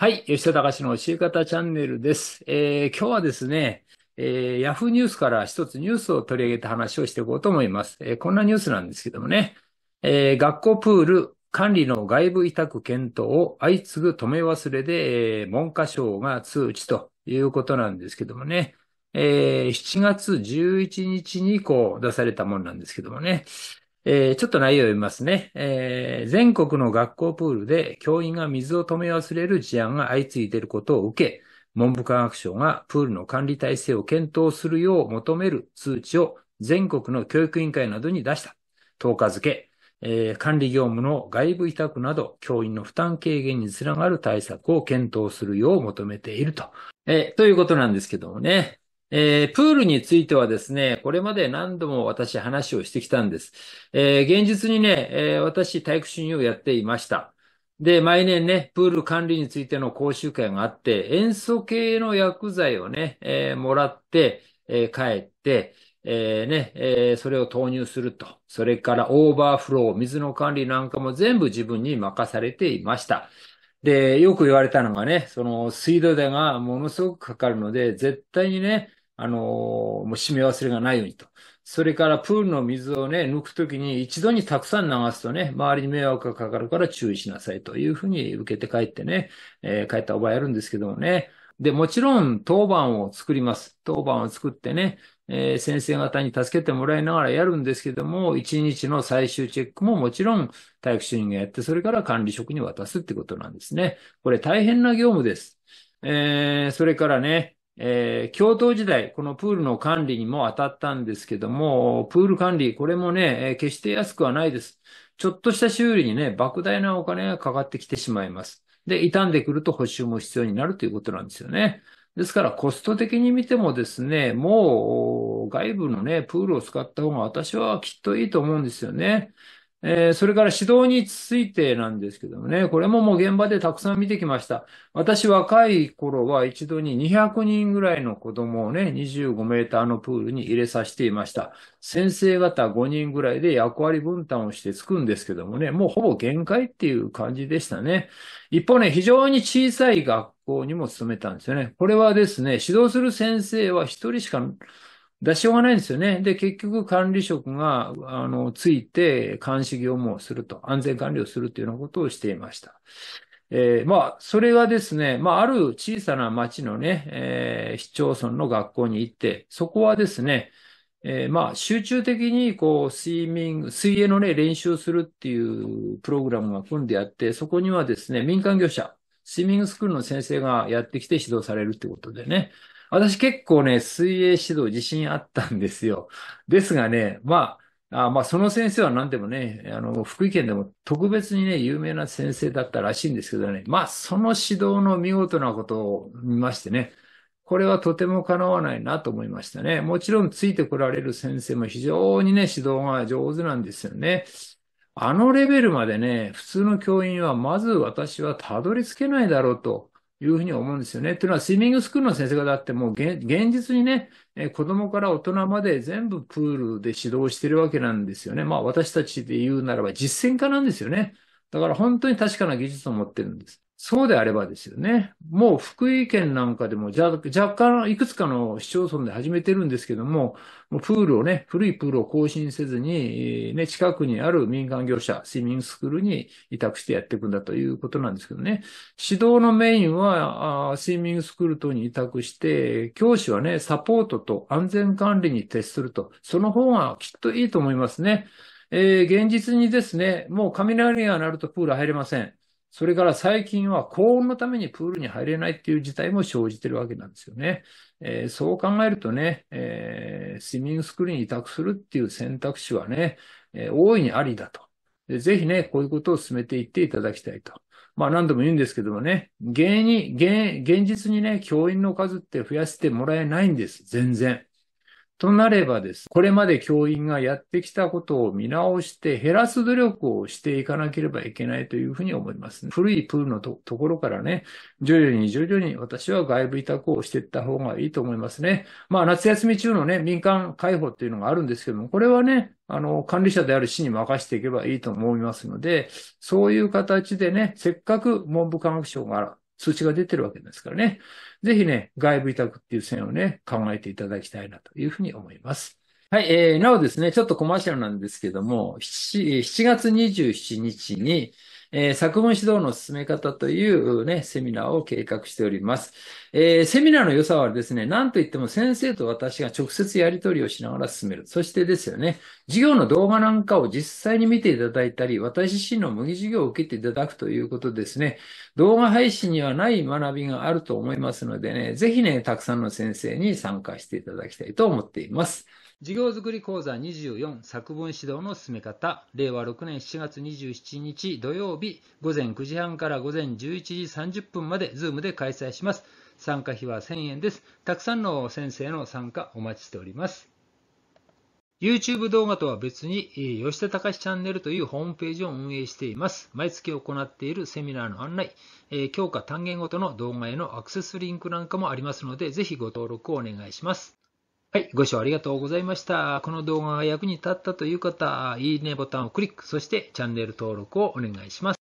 はい。吉田隆の教え方チャンネルです。えー、今日はですね、えー、ニュースから一つニュースを取り上げた話をしていこうと思います。えー、こんなニュースなんですけどもね、えー、学校プール管理の外部委託検討を相次ぐ止め忘れで、えー、文科省が通知ということなんですけどもね、えー、7月11日にこう出されたもんなんですけどもね、えー、ちょっと内容を読みますね、えー、全国の学校プールで教員が水を止め忘れる事案が相次いでいることを受け、文部科学省がプールの管理体制を検討するよう求める通知を全国の教育委員会などに出した。10日付、えー、管理業務の外部委託など、教員の負担軽減につながる対策を検討するよう求めていると。えー、ということなんですけどもね。えー、プールについてはですね、これまで何度も私話をしてきたんです。えー、現実にね、えー、私体育主任をやっていました。で、毎年ね、プール管理についての講習会があって、塩素系の薬剤をね、えー、もらって、えー、帰って、えー、ね、えー、それを投入すると。それからオーバーフロー、水の管理なんかも全部自分に任されていました。で、よく言われたのがね、その水道代がものすごくかかるので、絶対にね、あのー、もう締め忘れがないようにと。それからプールの水をね、抜くときに一度にたくさん流すとね、周りに迷惑がかかるから注意しなさいというふうに受けて帰ってね、えー、帰った覚えあるんですけどもね。で、もちろん当番を作ります。当番を作ってね、えー、先生方に助けてもらいながらやるんですけども、一日の最終チェックももちろん体育主任がやって、それから管理職に渡すってことなんですね。これ大変な業務です。えー、それからね、えー、共闘時代、このプールの管理にも当たったんですけども、プール管理、これもね、えー、決して安くはないです。ちょっとした修理にね、莫大なお金がかかってきてしまいます。で、傷んでくると補修も必要になるということなんですよね。ですから、コスト的に見てもですね、もう、外部のね、プールを使った方が私はきっといいと思うんですよね。えー、それから指導についてなんですけどもね、これももう現場でたくさん見てきました。私若い頃は一度に200人ぐらいの子供をね、25メーターのプールに入れさせていました。先生方5人ぐらいで役割分担をしてつくんですけどもね、もうほぼ限界っていう感じでしたね。一方ね、非常に小さい学校にも勤めたんですよね。これはですね、指導する先生は一人しか出しようがないんですよね。で、結局管理職が、あの、ついて監視業務をすると、安全管理をするというようなことをしていました。えー、まあ、それがですね、まあ、ある小さな町のね、えー、市町村の学校に行って、そこはですね、えー、まあ、集中的に、こう、スイミング、水泳のね、練習するっていうプログラムが組んであって、そこにはですね、民間業者、スイミングスクールの先生がやってきて指導されるってことでね、私結構ね、水泳指導自信あったんですよ。ですがね、まあ、あまあ、その先生は何でもね、あの、福井県でも特別にね、有名な先生だったらしいんですけどね、まあ、その指導の見事なことを見ましてね、これはとても叶わないなと思いましたね。もちろんついてこられる先生も非常にね、指導が上手なんですよね。あのレベルまでね、普通の教員はまず私はたどり着けないだろうというふうに思うんですよね。というのは、スイミングスクールの先生方ってもう現実にね、え子供から大人まで全部プールで指導してるわけなんですよね。まあ私たちで言うならば実践家なんですよね。だから本当に確かな技術を持ってるんです。そうであればですよね。もう福井県なんかでも若干いくつかの市町村で始めてるんですけども、もうプールをね、古いプールを更新せずに、ね、近くにある民間業者、スイミングスクールに委託してやっていくんだということなんですけどね。指導のメインは、スイミングスクール等に委託して、教師はね、サポートと安全管理に徹すると、その方がきっといいと思いますね。えー、現実にですね、もう雷が鳴るとプール入れません。それから最近は高温のためにプールに入れないっていう事態も生じてるわけなんですよね。えー、そう考えるとね、えー、スイミングスクールに委託するっていう選択肢はね、えー、大いにありだとぜひね、こういうことを進めていっていただきたいと。まあ何度も言うんですけどもね、現に現現実にね、教員の数って増やしてもらえないんです。全然。となればです、これまで教員がやってきたことを見直して減らす努力をしていかなければいけないというふうに思います、ね。古いプールのところからね、徐々に徐々に私は外部委託をしていった方がいいと思いますね。まあ夏休み中のね、民間開放っていうのがあるんですけども、これはね、あの、管理者である市に任せていけばいいと思いますので、そういう形でね、せっかく文部科学省が通知が出てるわけですからね。ぜひね、外部委託っていう線をね、考えていただきたいなというふうに思います。はい、えー、なおですね、ちょっとコマーシャルなんですけども、7, 7月27日に、えー、作文指導の進め方というね、セミナーを計画しております。えー、セミナーの良さはですね、なんといっても先生と私が直接やり取りをしながら進める。そしてですよね、授業の動画なんかを実際に見ていただいたり、私自身の模擬授業を受けていただくということですね、動画配信にはない学びがあると思いますのでね、ぜひね、たくさんの先生に参加していただきたいと思っています。授業づくり講座24作文指導の進め方、令和6年7月27日土曜日午前9時半から午前11時30分まで Zoom で開催します。参加費は1000円です。たくさんの先生の参加お待ちしております。YouTube 動画とは別に、吉田隆チャンネルというホームページを運営しています。毎月行っているセミナーの案内、教科単元ごとの動画へのアクセスリンクなんかもありますので、ぜひご登録をお願いします。はい、ご視聴ありがとうございました。この動画が役に立ったという方、いいねボタンをクリック、そしてチャンネル登録をお願いします。